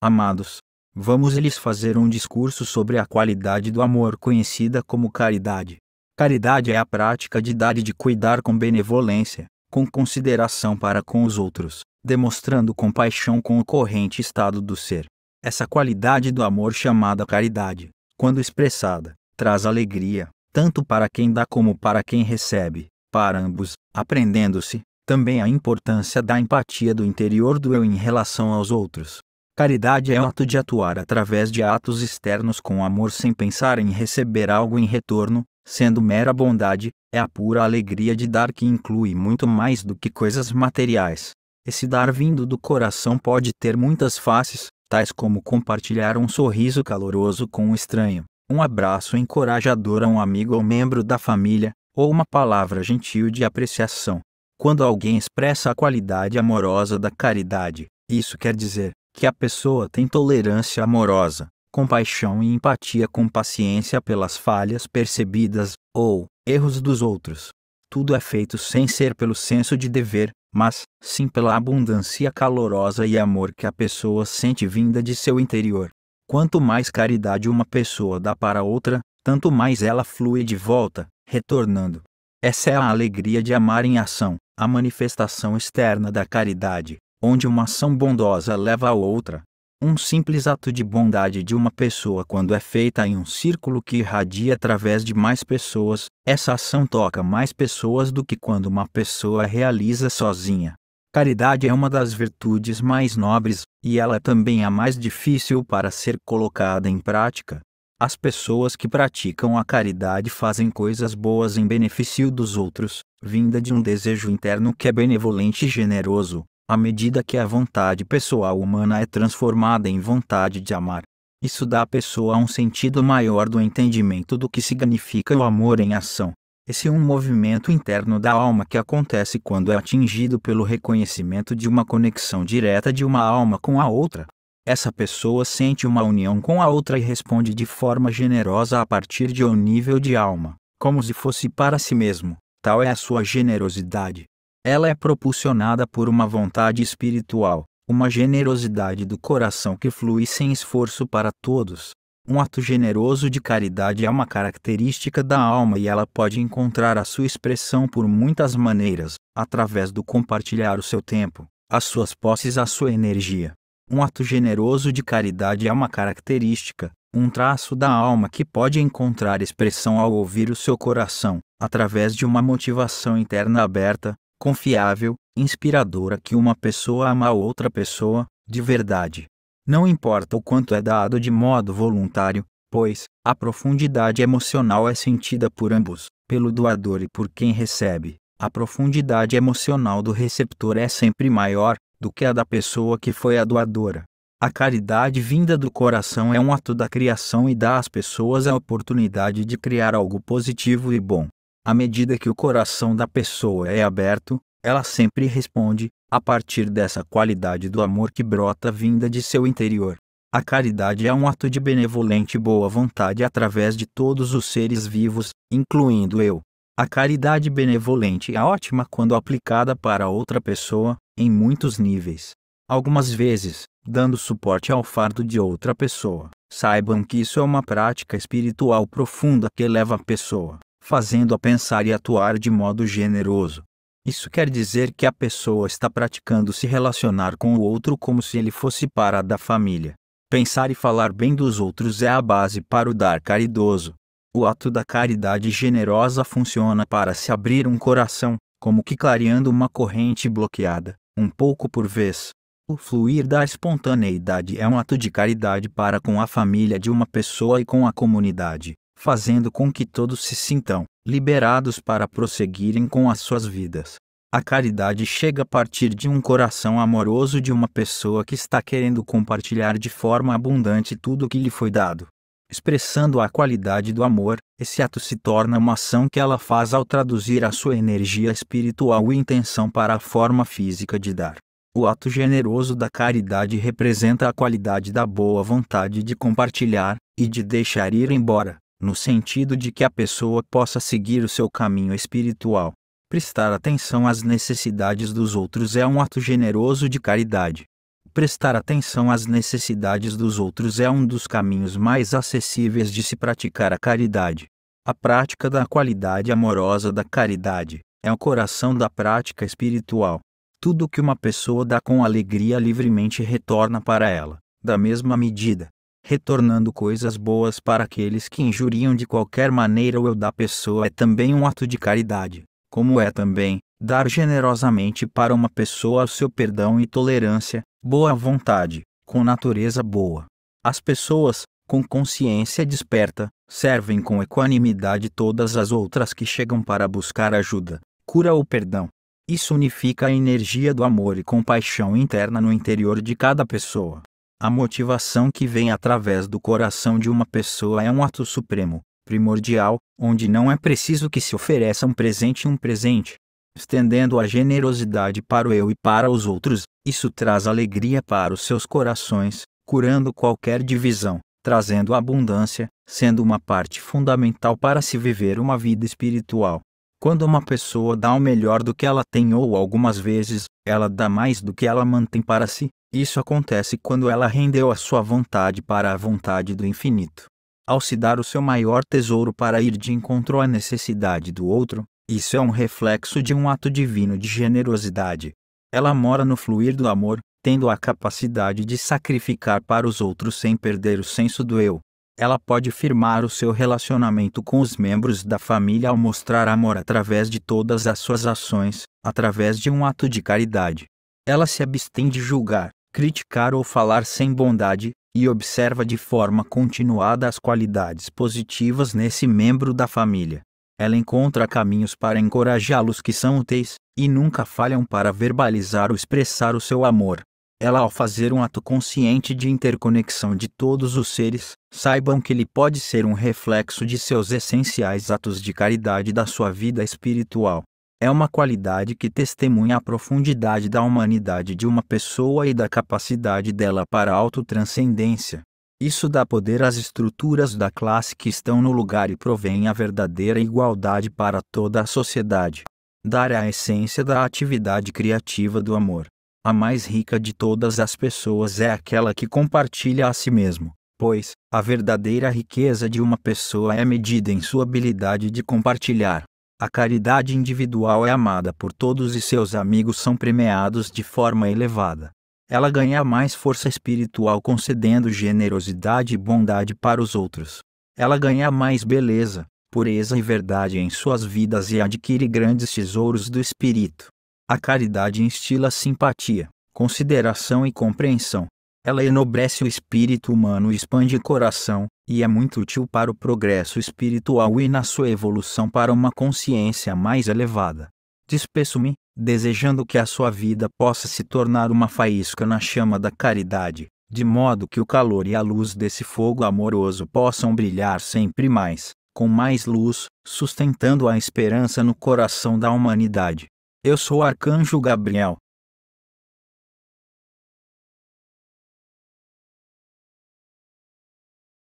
Amados, vamos lhes fazer um discurso sobre a qualidade do amor conhecida como caridade. Caridade é a prática de dar e de cuidar com benevolência, com consideração para com os outros, demonstrando compaixão com o corrente estado do ser. Essa qualidade do amor chamada caridade, quando expressada, traz alegria, tanto para quem dá como para quem recebe, para ambos, aprendendo-se, também a importância da empatia do interior do eu em relação aos outros. Caridade é o ato de atuar através de atos externos com amor sem pensar em receber algo em retorno, sendo mera bondade, é a pura alegria de dar que inclui muito mais do que coisas materiais. Esse dar vindo do coração pode ter muitas faces, tais como compartilhar um sorriso caloroso com um estranho, um abraço encorajador a um amigo ou membro da família, ou uma palavra gentil de apreciação. Quando alguém expressa a qualidade amorosa da caridade, isso quer dizer que a pessoa tem tolerância amorosa, compaixão e empatia com paciência pelas falhas percebidas ou erros dos outros. Tudo é feito sem ser pelo senso de dever, mas sim pela abundância calorosa e amor que a pessoa sente vinda de seu interior. Quanto mais caridade uma pessoa dá para outra, tanto mais ela flui de volta, retornando. Essa é a alegria de amar em ação, a manifestação externa da caridade onde uma ação bondosa leva a outra. Um simples ato de bondade de uma pessoa, quando é feita em um círculo que irradia através de mais pessoas, essa ação toca mais pessoas do que quando uma pessoa realiza sozinha. Caridade é uma das virtudes mais nobres, e ela é também a mais difícil para ser colocada em prática. As pessoas que praticam a caridade fazem coisas boas em benefício dos outros, vinda de um desejo interno que é benevolente e generoso à medida que a vontade pessoal humana é transformada em vontade de amar. Isso dá à pessoa um sentido maior do entendimento do que significa o amor em ação. Esse é um movimento interno da alma que acontece quando é atingido pelo reconhecimento de uma conexão direta de uma alma com a outra. Essa pessoa sente uma união com a outra e responde de forma generosa a partir de um nível de alma, como se fosse para si mesmo. Tal é a sua generosidade. Ela é propulsionada por uma vontade espiritual, uma generosidade do coração que flui sem esforço para todos. Um ato generoso de caridade é uma característica da alma e ela pode encontrar a sua expressão por muitas maneiras, através do compartilhar o seu tempo, as suas posses, a sua energia. Um ato generoso de caridade é uma característica, um traço da alma que pode encontrar expressão ao ouvir o seu coração, através de uma motivação interna aberta, confiável, inspiradora que uma pessoa ama outra pessoa, de verdade. Não importa o quanto é dado de modo voluntário, pois a profundidade emocional é sentida por ambos, pelo doador e por quem recebe. A profundidade emocional do receptor é sempre maior do que a da pessoa que foi a doadora. A caridade vinda do coração é um ato da criação e dá às pessoas a oportunidade de criar algo positivo e bom. À medida que o coração da pessoa é aberto, ela sempre responde, a partir dessa qualidade do amor que brota vinda de seu interior. A caridade é um ato de benevolente boa vontade através de todos os seres vivos, incluindo eu. A caridade benevolente é ótima quando aplicada para outra pessoa, em muitos níveis. Algumas vezes, dando suporte ao fardo de outra pessoa. Saibam que isso é uma prática espiritual profunda que eleva a pessoa fazendo-a pensar e atuar de modo generoso. Isso quer dizer que a pessoa está praticando se relacionar com o outro como se ele fosse para da família. Pensar e falar bem dos outros é a base para o dar caridoso. O ato da caridade generosa funciona para se abrir um coração, como que clareando uma corrente bloqueada, um pouco por vez. O fluir da espontaneidade é um ato de caridade para com a família de uma pessoa e com a comunidade fazendo com que todos se sintam liberados para prosseguirem com as suas vidas. A caridade chega a partir de um coração amoroso de uma pessoa que está querendo compartilhar de forma abundante tudo o que lhe foi dado. Expressando a qualidade do amor, esse ato se torna uma ação que ela faz ao traduzir a sua energia espiritual e intenção para a forma física de dar. O ato generoso da caridade representa a qualidade da boa vontade de compartilhar e de deixar ir embora no sentido de que a pessoa possa seguir o seu caminho espiritual. Prestar atenção às necessidades dos outros é um ato generoso de caridade. Prestar atenção às necessidades dos outros é um dos caminhos mais acessíveis de se praticar a caridade. A prática da qualidade amorosa da caridade é o coração da prática espiritual. Tudo que uma pessoa dá com alegria livremente retorna para ela, da mesma medida retornando coisas boas para aqueles que injuriam de qualquer maneira o eu da pessoa é também um ato de caridade, como é também dar generosamente para uma pessoa o seu perdão e tolerância, boa vontade, com natureza boa. As pessoas, com consciência desperta, servem com equanimidade todas as outras que chegam para buscar ajuda, cura ou perdão. Isso unifica a energia do amor e compaixão interna no interior de cada pessoa. A motivação que vem através do coração de uma pessoa é um ato supremo, primordial, onde não é preciso que se ofereça um presente um presente. Estendendo a generosidade para o eu e para os outros, isso traz alegria para os seus corações, curando qualquer divisão, trazendo abundância, sendo uma parte fundamental para se viver uma vida espiritual. Quando uma pessoa dá o melhor do que ela tem ou algumas vezes, ela dá mais do que ela mantém para si, isso acontece quando ela rendeu a sua vontade para a vontade do infinito. Ao se dar o seu maior tesouro para ir de encontro à necessidade do outro, isso é um reflexo de um ato divino de generosidade. Ela mora no fluir do amor, tendo a capacidade de sacrificar para os outros sem perder o senso do eu. Ela pode firmar o seu relacionamento com os membros da família ao mostrar amor através de todas as suas ações, através de um ato de caridade. Ela se abstém de julgar, criticar ou falar sem bondade, e observa de forma continuada as qualidades positivas nesse membro da família. Ela encontra caminhos para encorajá-los que são úteis, e nunca falham para verbalizar ou expressar o seu amor. Ela, ao fazer um ato consciente de interconexão de todos os seres, saibam que ele pode ser um reflexo de seus essenciais atos de caridade da sua vida espiritual é uma qualidade que testemunha a profundidade da humanidade de uma pessoa e da capacidade dela para a autotranscendência. Isso dá poder às estruturas da classe que estão no lugar e provém a verdadeira igualdade para toda a sociedade. Dar a essência da atividade criativa do amor. A mais rica de todas as pessoas é aquela que compartilha a si mesmo, pois, a verdadeira riqueza de uma pessoa é medida em sua habilidade de compartilhar. A caridade individual é amada por todos e seus amigos são premiados de forma elevada. Ela ganha mais força espiritual concedendo generosidade e bondade para os outros. Ela ganha mais beleza, pureza e verdade em suas vidas e adquire grandes tesouros do espírito. A caridade instila simpatia, consideração e compreensão. Ela enobrece o espírito humano e expande o coração, e é muito útil para o progresso espiritual e na sua evolução para uma consciência mais elevada. Despeço-me, desejando que a sua vida possa se tornar uma faísca na chama da caridade, de modo que o calor e a luz desse fogo amoroso possam brilhar sempre mais, com mais luz, sustentando a esperança no coração da humanidade. Eu sou o Arcanjo Gabriel